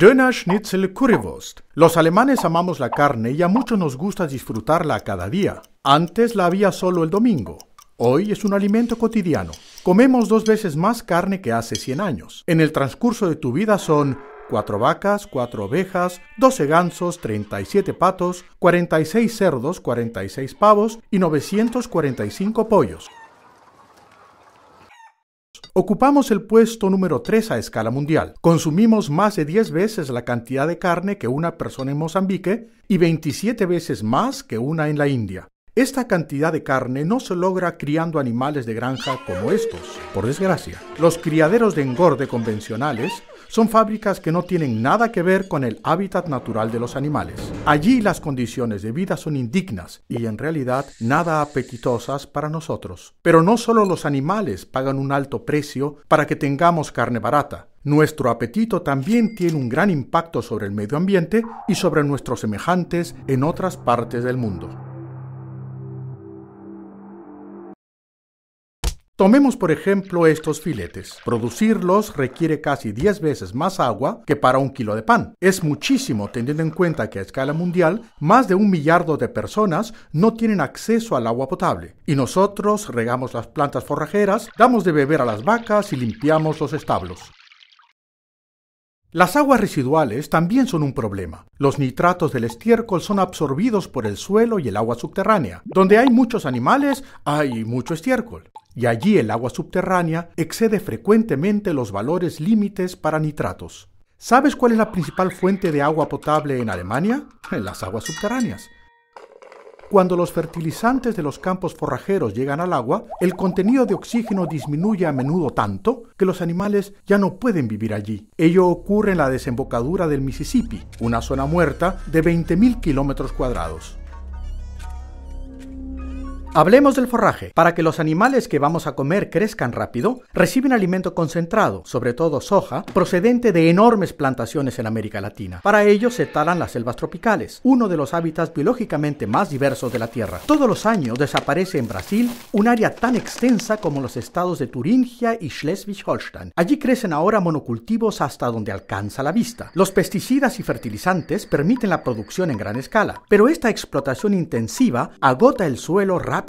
Döner, Schnitzel, Currywurst. Los alemanes amamos la carne y a muchos nos gusta disfrutarla cada día. Antes la había solo el domingo. Hoy es un alimento cotidiano. Comemos dos veces más carne que hace 100 años. En el transcurso de tu vida son 4 vacas, 4 ovejas, 12 gansos, 37 patos, 46 cerdos, 46 pavos y 945 pollos. Ocupamos el puesto número 3 a escala mundial. Consumimos más de 10 veces la cantidad de carne que una persona en Mozambique y 27 veces más que una en la India. Esta cantidad de carne no se logra criando animales de granja como estos, por desgracia. Los criaderos de engorde convencionales son fábricas que no tienen nada que ver con el hábitat natural de los animales. Allí las condiciones de vida son indignas y en realidad nada apetitosas para nosotros. Pero no solo los animales pagan un alto precio para que tengamos carne barata. Nuestro apetito también tiene un gran impacto sobre el medio ambiente y sobre nuestros semejantes en otras partes del mundo. Tomemos por ejemplo estos filetes. Producirlos requiere casi 10 veces más agua que para un kilo de pan. Es muchísimo teniendo en cuenta que a escala mundial más de un millardo de personas no tienen acceso al agua potable. Y nosotros regamos las plantas forrajeras, damos de beber a las vacas y limpiamos los establos. Las aguas residuales también son un problema. Los nitratos del estiércol son absorbidos por el suelo y el agua subterránea. Donde hay muchos animales, hay mucho estiércol. Y allí el agua subterránea excede frecuentemente los valores límites para nitratos. ¿Sabes cuál es la principal fuente de agua potable en Alemania? Las aguas subterráneas. Cuando los fertilizantes de los campos forrajeros llegan al agua, el contenido de oxígeno disminuye a menudo tanto que los animales ya no pueden vivir allí. Ello ocurre en la desembocadura del Mississippi, una zona muerta de 20.000 kilómetros cuadrados. Hablemos del forraje. Para que los animales que vamos a comer crezcan rápido, reciben alimento concentrado, sobre todo soja, procedente de enormes plantaciones en América Latina. Para ello se talan las selvas tropicales, uno de los hábitats biológicamente más diversos de la Tierra. Todos los años desaparece en Brasil un área tan extensa como los estados de Turingia y Schleswig-Holstein. Allí crecen ahora monocultivos hasta donde alcanza la vista. Los pesticidas y fertilizantes permiten la producción en gran escala, pero esta explotación intensiva agota el suelo rápidamente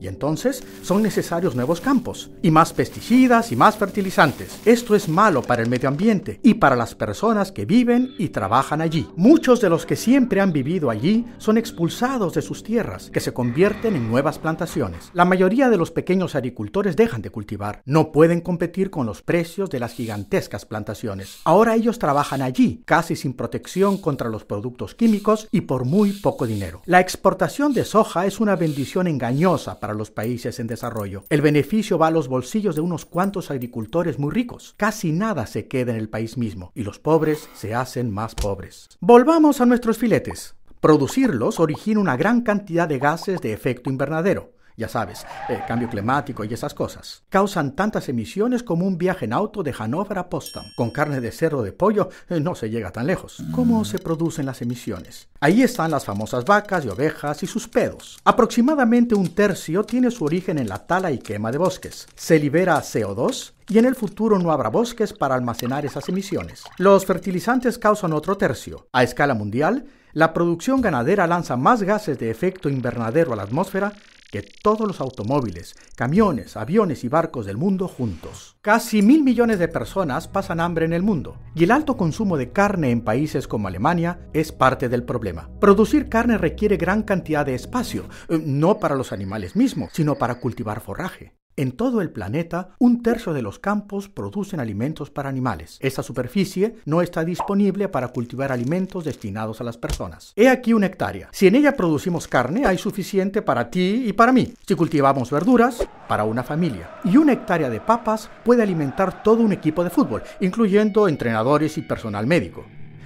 y entonces son necesarios nuevos campos y más pesticidas y más fertilizantes. Esto es malo para el medio ambiente y para las personas que viven y trabajan allí. Muchos de los que siempre han vivido allí son expulsados de sus tierras que se convierten en nuevas plantaciones. La mayoría de los pequeños agricultores dejan de cultivar, no pueden competir con los precios de las gigantescas plantaciones. Ahora ellos trabajan allí casi sin protección contra los productos químicos y por muy poco dinero. La exportación de soja es una bendición en engañosa para los países en desarrollo. El beneficio va a los bolsillos de unos cuantos agricultores muy ricos. Casi nada se queda en el país mismo y los pobres se hacen más pobres. Volvamos a nuestros filetes. Producirlos origina una gran cantidad de gases de efecto invernadero ya sabes, el eh, cambio climático y esas cosas, causan tantas emisiones como un viaje en auto de Hannover a Potsdam. Con carne de cerdo de pollo eh, no se llega tan lejos. ¿Cómo se producen las emisiones? Ahí están las famosas vacas y ovejas y sus pedos. Aproximadamente un tercio tiene su origen en la tala y quema de bosques. Se libera CO2 y en el futuro no habrá bosques para almacenar esas emisiones. Los fertilizantes causan otro tercio. A escala mundial, la producción ganadera lanza más gases de efecto invernadero a la atmósfera que todos los automóviles, camiones, aviones y barcos del mundo juntos. Casi mil millones de personas pasan hambre en el mundo y el alto consumo de carne en países como Alemania es parte del problema. Producir carne requiere gran cantidad de espacio, eh, no para los animales mismos, sino para cultivar forraje. En todo el planeta, un tercio de los campos producen alimentos para animales. Esta superficie no está disponible para cultivar alimentos destinados a las personas. He aquí una hectárea. Si en ella producimos carne, hay suficiente para ti y para mí. Si cultivamos verduras, para una familia. Y una hectárea de papas puede alimentar todo un equipo de fútbol, incluyendo entrenadores y personal médico.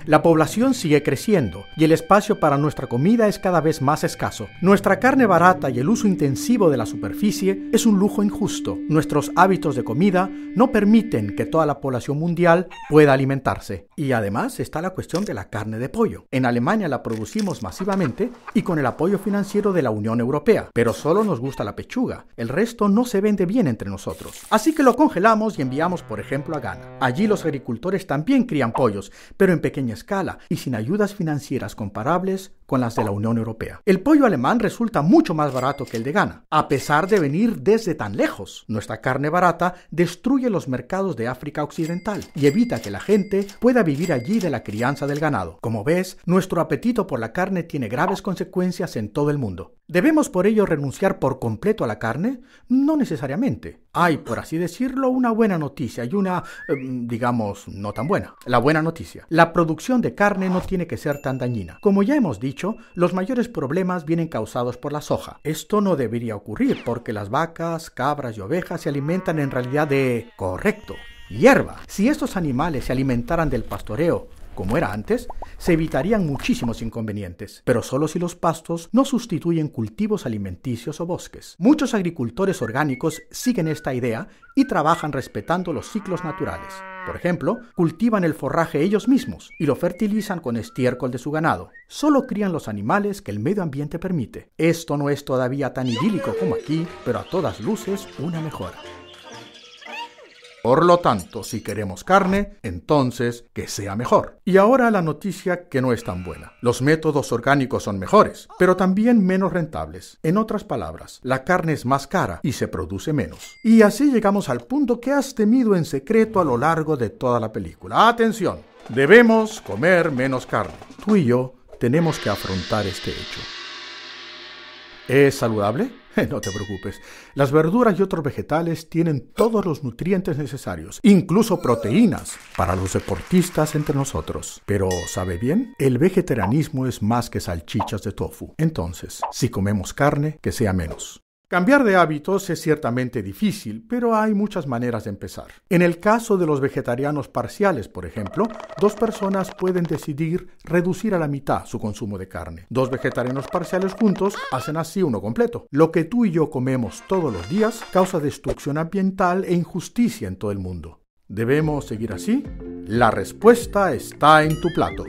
La población sigue creciendo y el espacio para nuestra comida es cada vez más escaso. Nuestra carne barata y el uso intensivo de la superficie es un lujo injusto. Nuestros hábitos de comida no permiten que toda la población mundial pueda alimentarse. Y además está la cuestión de la carne de pollo. En Alemania la producimos masivamente y con el apoyo financiero de la Unión Europea, pero solo nos gusta la pechuga. El resto no se vende bien entre nosotros. Así que lo congelamos y enviamos, por ejemplo, a Ghana. Allí los agricultores también crían pollos, pero en pequeñas escala y sin ayudas financieras comparables, con las de la Unión Europea. El pollo alemán resulta mucho más barato que el de Ghana, a pesar de venir desde tan lejos. Nuestra carne barata destruye los mercados de África Occidental y evita que la gente pueda vivir allí de la crianza del ganado. Como ves, nuestro apetito por la carne tiene graves consecuencias en todo el mundo. ¿Debemos por ello renunciar por completo a la carne? No necesariamente. Hay, por así decirlo, una buena noticia y una, em, digamos, no tan buena. La buena noticia. La producción de carne no tiene que ser tan dañina. Como ya hemos dicho, los mayores problemas vienen causados por la soja. Esto no debería ocurrir porque las vacas, cabras y ovejas se alimentan en realidad de... correcto, hierba. Si estos animales se alimentaran del pastoreo, como era antes, se evitarían muchísimos inconvenientes, pero solo si los pastos no sustituyen cultivos alimenticios o bosques. Muchos agricultores orgánicos siguen esta idea y trabajan respetando los ciclos naturales por ejemplo, cultivan el forraje ellos mismos y lo fertilizan con estiércol de su ganado. Solo crían los animales que el medio ambiente permite. Esto no es todavía tan idílico como aquí, pero a todas luces una mejora. Por lo tanto, si queremos carne, entonces que sea mejor. Y ahora la noticia que no es tan buena. Los métodos orgánicos son mejores, pero también menos rentables. En otras palabras, la carne es más cara y se produce menos. Y así llegamos al punto que has temido en secreto a lo largo de toda la película. Atención, debemos comer menos carne. Tú y yo tenemos que afrontar este hecho. ¿Es saludable? No te preocupes. Las verduras y otros vegetales tienen todos los nutrientes necesarios, incluso proteínas, para los deportistas entre nosotros. Pero, ¿sabe bien? El vegetarianismo es más que salchichas de tofu. Entonces, si comemos carne, que sea menos. Cambiar de hábitos es ciertamente difícil, pero hay muchas maneras de empezar. En el caso de los vegetarianos parciales, por ejemplo, dos personas pueden decidir reducir a la mitad su consumo de carne. Dos vegetarianos parciales juntos hacen así uno completo. Lo que tú y yo comemos todos los días causa destrucción ambiental e injusticia en todo el mundo. ¿Debemos seguir así? La respuesta está en tu plato.